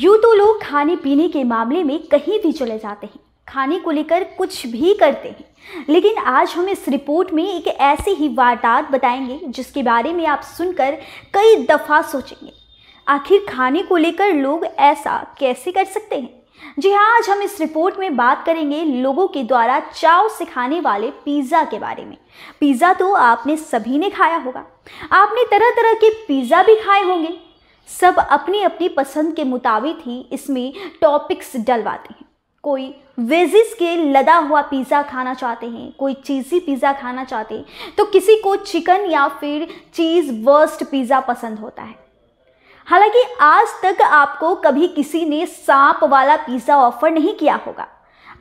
यूं तो लोग खाने पीने के मामले में कहीं भी चले जाते हैं खाने को लेकर कुछ भी करते हैं लेकिन आज हम इस रिपोर्ट में एक ऐसी ही वारदात बताएंगे जिसके बारे में आप सुनकर कई दफ़ा सोचेंगे आखिर खाने को लेकर लोग ऐसा कैसे कर सकते हैं जी हाँ आज हम इस रिपोर्ट में बात करेंगे लोगों के द्वारा चाव सिखाने वाले पिज़्ज़ा के बारे में पिज़्ज़ा तो आपने सभी ने खाया होगा आपने तरह तरह के पिज़्ज़ा भी खाए होंगे सब अपनी अपनी पसंद के मुताबिक ही इसमें टॉपिक्स डलवाते हैं कोई वेजिस के लदा हुआ पिज़्ज़ा खाना चाहते हैं कोई चीज़ी पिज़्ज़ा खाना चाहते हैं तो किसी को चिकन या फिर चीज़ वर्स्ट पिज़्ज़ा पसंद होता है हालांकि आज तक आपको कभी किसी ने सांप वाला पिज़्ज़ा ऑफर नहीं किया होगा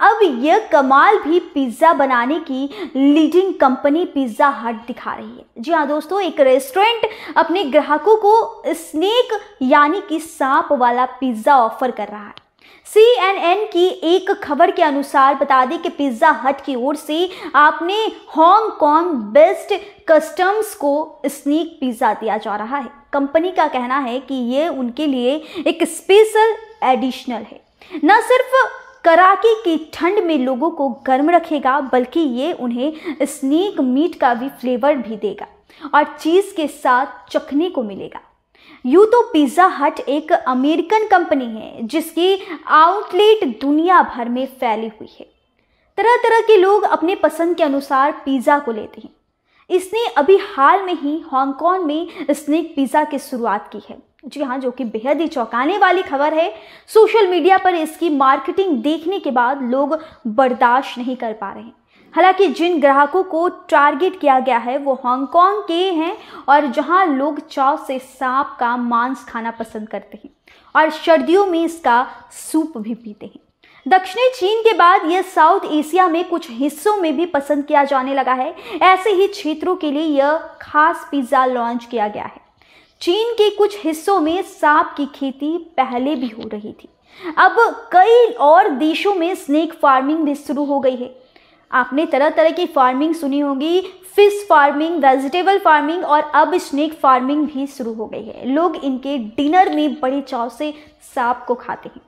अब यह कमाल भी पिज़्ज़ा बनाने की लीडिंग कंपनी पिज़्ज़ा हट दिखा रही है जी हाँ दोस्तों एक रेस्टोरेंट अपने ग्राहकों को स्नेक यानी कि सांप वाला पिज़्ज़ा ऑफर कर रहा है सी एन एन की एक खबर के अनुसार बता दें कि पिज़्ज़ा हट की ओर से आपने हांगकांग बेस्ट कस्टम्स को स्नीक पिज़्ज़ा दिया जा रहा है कंपनी का कहना है कि ये उनके लिए एक स्पेशल एडिशनल है न सिर्फ कड़ाके की ठंड में लोगों को गर्म रखेगा बल्कि ये उन्हें स्नेक मीट का भी फ्लेवर भी देगा और चीज़ के साथ चखने को मिलेगा यू तो पिज़्ज़ा हट एक अमेरिकन कंपनी है जिसकी आउटलेट दुनिया भर में फैली हुई है तरह तरह के लोग अपने पसंद के अनुसार पिज़्ज़ा को लेते हैं इसने अभी हाल में ही हांगकांग में स्नेक पिज़्ज़ा की शुरुआत की है जी हाँ जो कि बेहद ही चौंकाने वाली खबर है सोशल मीडिया पर इसकी मार्केटिंग देखने के बाद लोग बर्दाश्त नहीं कर पा रहे हैं हालांकि जिन ग्राहकों को टारगेट किया गया है वो हांगकांग के हैं और जहां लोग चाव से सांप का मांस खाना पसंद करते हैं और सर्दियों में इसका सूप भी पीते हैं दक्षिणी चीन के बाद यह साउथ एशिया में कुछ हिस्सों में भी पसंद किया जाने लगा है ऐसे ही क्षेत्रों के लिए यह खास पिज्ज़ा लॉन्च किया गया है चीन के कुछ हिस्सों में सांप की खेती पहले भी हो रही थी अब कई और देशों में स्नेक फार्मिंग भी शुरू हो गई है आपने तरह तरह की फार्मिंग सुनी होगी फिश फार्मिंग वेजिटेबल फार्मिंग और अब स्नेक फार्मिंग भी शुरू हो गई है लोग इनके डिनर में बड़े चाव से सांप को खाते हैं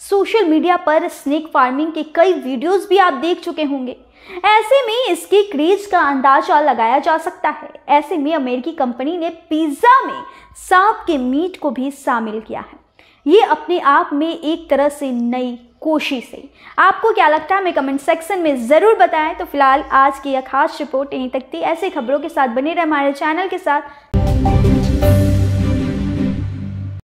सोशल मीडिया पर स्नेक फार्मिंग के कई वीडियोस भी आप देख चुके होंगे ऐसे में इसके क्रेज का अंदाजा लगाया जा सकता है ऐसे में अमेरिकी कंपनी ने पिज्ज़ा में सांप के मीट को भी शामिल किया है ये अपने आप में एक तरह से नई कोशिश है आपको क्या लगता है हमें कमेंट सेक्शन में ज़रूर बताएं तो फिलहाल आज की यह खास रिपोर्ट यहीं तक थी ऐसे खबरों के साथ बने रहे हमारे चैनल के साथ